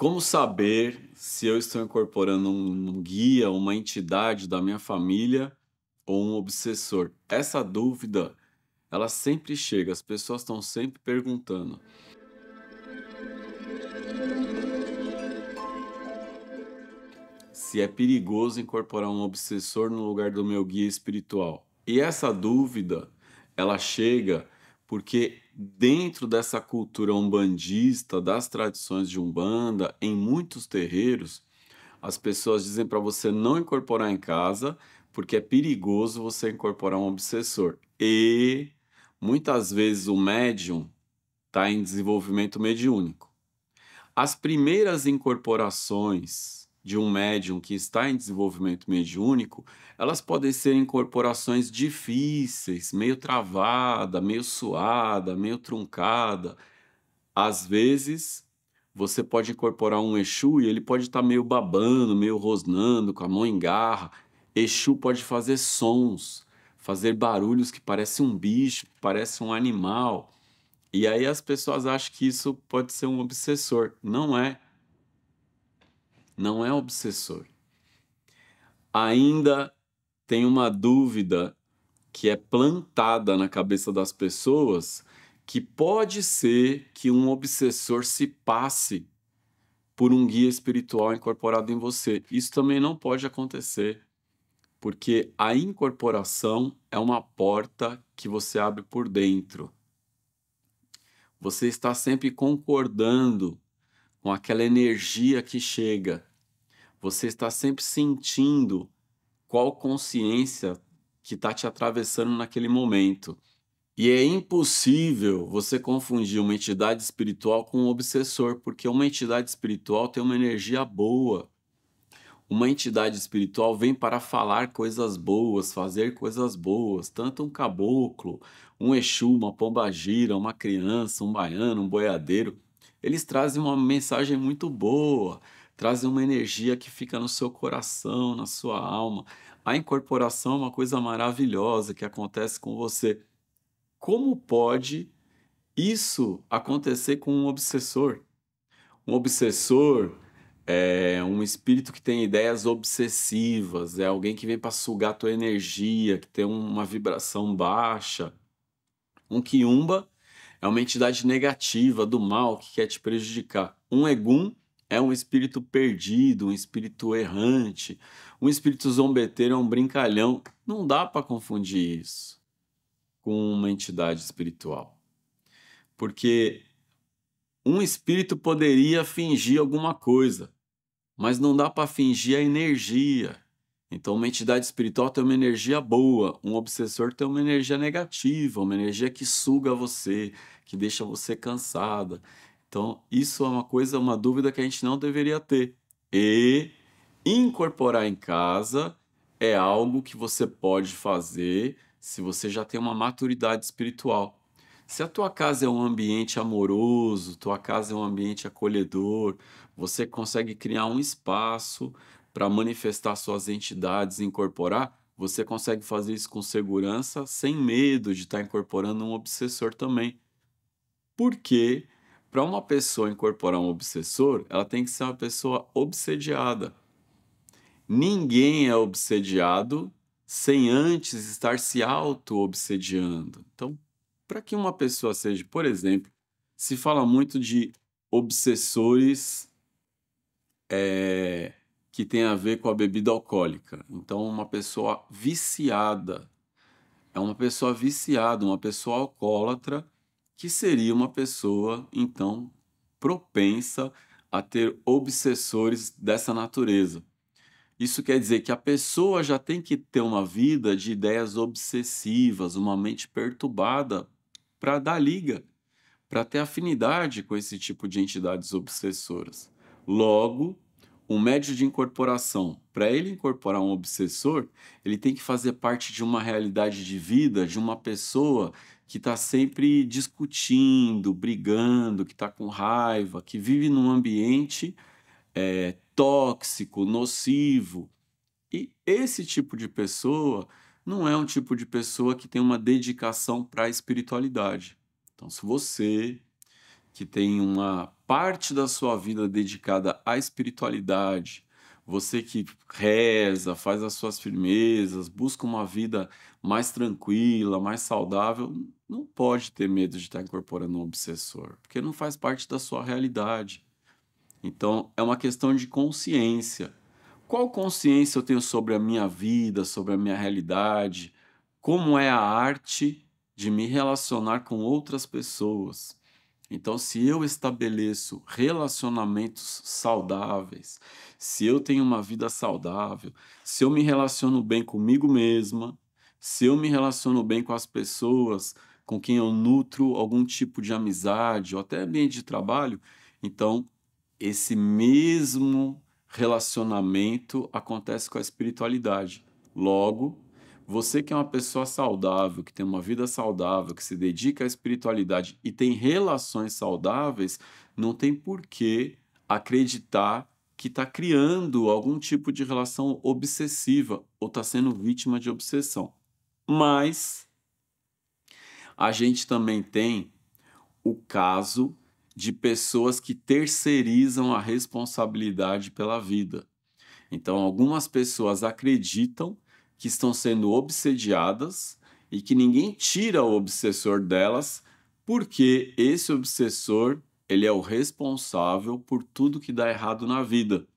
Como saber se eu estou incorporando um guia, uma entidade da minha família ou um obsessor? Essa dúvida, ela sempre chega, as pessoas estão sempre perguntando. se é perigoso incorporar um obsessor no lugar do meu guia espiritual. E essa dúvida, ela chega porque dentro dessa cultura umbandista, das tradições de umbanda, em muitos terreiros, as pessoas dizem para você não incorporar em casa, porque é perigoso você incorporar um obsessor. E muitas vezes o médium está em desenvolvimento mediúnico. As primeiras incorporações de um médium que está em desenvolvimento mediúnico, elas podem ser incorporações difíceis, meio travada, meio suada, meio truncada. Às vezes, você pode incorporar um Exu e ele pode estar tá meio babando, meio rosnando, com a mão em garra. Exu pode fazer sons, fazer barulhos que parecem um bicho, que parece um animal. E aí as pessoas acham que isso pode ser um obsessor. Não é não é obsessor. Ainda tem uma dúvida que é plantada na cabeça das pessoas que pode ser que um obsessor se passe por um guia espiritual incorporado em você. Isso também não pode acontecer, porque a incorporação é uma porta que você abre por dentro. Você está sempre concordando com aquela energia que chega. Você está sempre sentindo qual consciência que está te atravessando naquele momento. E é impossível você confundir uma entidade espiritual com um obsessor, porque uma entidade espiritual tem uma energia boa. Uma entidade espiritual vem para falar coisas boas, fazer coisas boas. Tanto um caboclo, um exu, uma pombagira, uma criança, um baiano, um boiadeiro, eles trazem uma mensagem muito boa trazem uma energia que fica no seu coração, na sua alma. A incorporação é uma coisa maravilhosa que acontece com você. Como pode isso acontecer com um obsessor? Um obsessor é um espírito que tem ideias obsessivas, é alguém que vem para sugar tua energia, que tem uma vibração baixa. Um quiumba é uma entidade negativa do mal que quer te prejudicar. Um egum é um espírito perdido, um espírito errante, um espírito zombeteiro, é um brincalhão. Não dá para confundir isso com uma entidade espiritual. Porque um espírito poderia fingir alguma coisa, mas não dá para fingir a energia. Então, uma entidade espiritual tem uma energia boa, um obsessor tem uma energia negativa, uma energia que suga você, que deixa você cansada. Então, isso é uma coisa, uma dúvida que a gente não deveria ter. E incorporar em casa é algo que você pode fazer se você já tem uma maturidade espiritual. Se a tua casa é um ambiente amoroso, tua casa é um ambiente acolhedor, você consegue criar um espaço para manifestar suas entidades e incorporar, você consegue fazer isso com segurança, sem medo de estar tá incorporando um obsessor também. Porque para uma pessoa incorporar um obsessor, ela tem que ser uma pessoa obsediada. Ninguém é obsediado sem antes estar se auto-obsediando. Então, para que uma pessoa seja, por exemplo, se fala muito de obsessores é, que tem a ver com a bebida alcoólica. Então, uma pessoa viciada é uma pessoa viciada, uma pessoa alcoólatra que seria uma pessoa, então, propensa a ter obsessores dessa natureza. Isso quer dizer que a pessoa já tem que ter uma vida de ideias obsessivas, uma mente perturbada para dar liga, para ter afinidade com esse tipo de entidades obsessoras. Logo, um médio de incorporação, para ele incorporar um obsessor, ele tem que fazer parte de uma realidade de vida, de uma pessoa que está sempre discutindo, brigando, que está com raiva, que vive num ambiente é, tóxico, nocivo. E esse tipo de pessoa não é um tipo de pessoa que tem uma dedicação para a espiritualidade. Então, se você que tem uma parte da sua vida dedicada à espiritualidade, você que reza, faz as suas firmezas, busca uma vida mais tranquila, mais saudável, não pode ter medo de estar incorporando um obsessor, porque não faz parte da sua realidade. Então, é uma questão de consciência. Qual consciência eu tenho sobre a minha vida, sobre a minha realidade? Como é a arte de me relacionar com outras pessoas? Então, se eu estabeleço relacionamentos saudáveis, se eu tenho uma vida saudável, se eu me relaciono bem comigo mesma, se eu me relaciono bem com as pessoas com quem eu nutro algum tipo de amizade ou até ambiente de trabalho, então esse mesmo relacionamento acontece com a espiritualidade. Logo, você que é uma pessoa saudável, que tem uma vida saudável, que se dedica à espiritualidade e tem relações saudáveis, não tem por que acreditar que está criando algum tipo de relação obsessiva ou está sendo vítima de obsessão. Mas a gente também tem o caso de pessoas que terceirizam a responsabilidade pela vida. Então, algumas pessoas acreditam que estão sendo obsediadas e que ninguém tira o obsessor delas, porque esse obsessor ele é o responsável por tudo que dá errado na vida.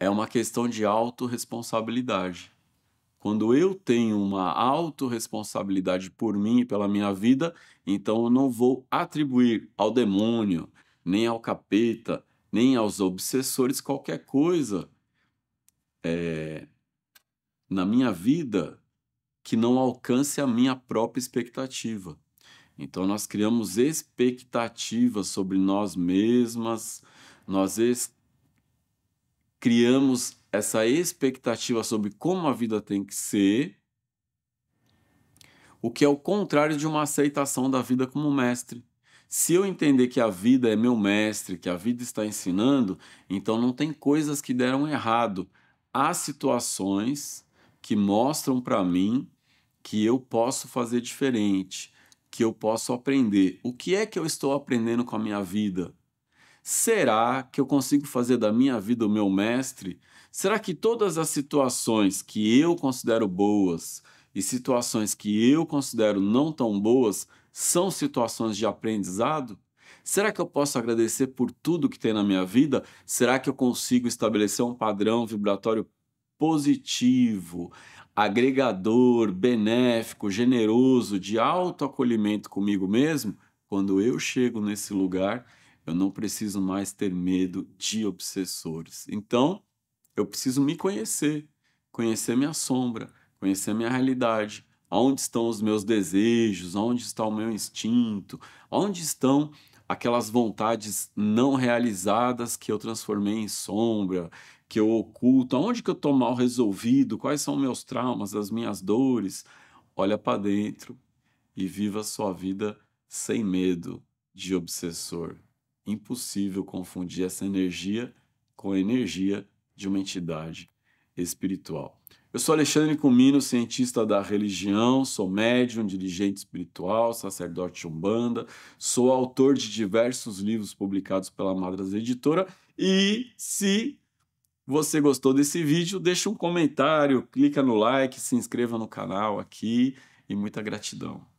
É uma questão de autorresponsabilidade. Quando eu tenho uma autorresponsabilidade por mim e pela minha vida, então eu não vou atribuir ao demônio, nem ao capeta, nem aos obsessores qualquer coisa é, na minha vida que não alcance a minha própria expectativa. Então nós criamos expectativas sobre nós mesmas, nós criamos essa expectativa sobre como a vida tem que ser, o que é o contrário de uma aceitação da vida como mestre. Se eu entender que a vida é meu mestre, que a vida está ensinando, então não tem coisas que deram errado. Há situações que mostram para mim que eu posso fazer diferente, que eu posso aprender. O que é que eu estou aprendendo com a minha vida? Será que eu consigo fazer da minha vida o meu mestre? Será que todas as situações que eu considero boas e situações que eu considero não tão boas são situações de aprendizado? Será que eu posso agradecer por tudo que tem na minha vida? Será que eu consigo estabelecer um padrão vibratório positivo, agregador, benéfico, generoso, de autoacolhimento comigo mesmo, quando eu chego nesse lugar, eu não preciso mais ter medo de obsessores. Então, eu preciso me conhecer, conhecer minha sombra, conhecer minha realidade, aonde estão os meus desejos, aonde está o meu instinto, aonde estão aquelas vontades não realizadas que eu transformei em sombra, que eu oculto, aonde que eu estou mal resolvido, quais são meus traumas, as minhas dores. Olha para dentro e viva a sua vida sem medo de obsessor. Impossível confundir essa energia com a energia de uma entidade espiritual. Eu sou Alexandre Comino, cientista da religião, sou médium, dirigente espiritual, sacerdote umbanda, sou autor de diversos livros publicados pela Madras Editora e se você gostou desse vídeo, deixa um comentário, clica no like, se inscreva no canal aqui e muita gratidão.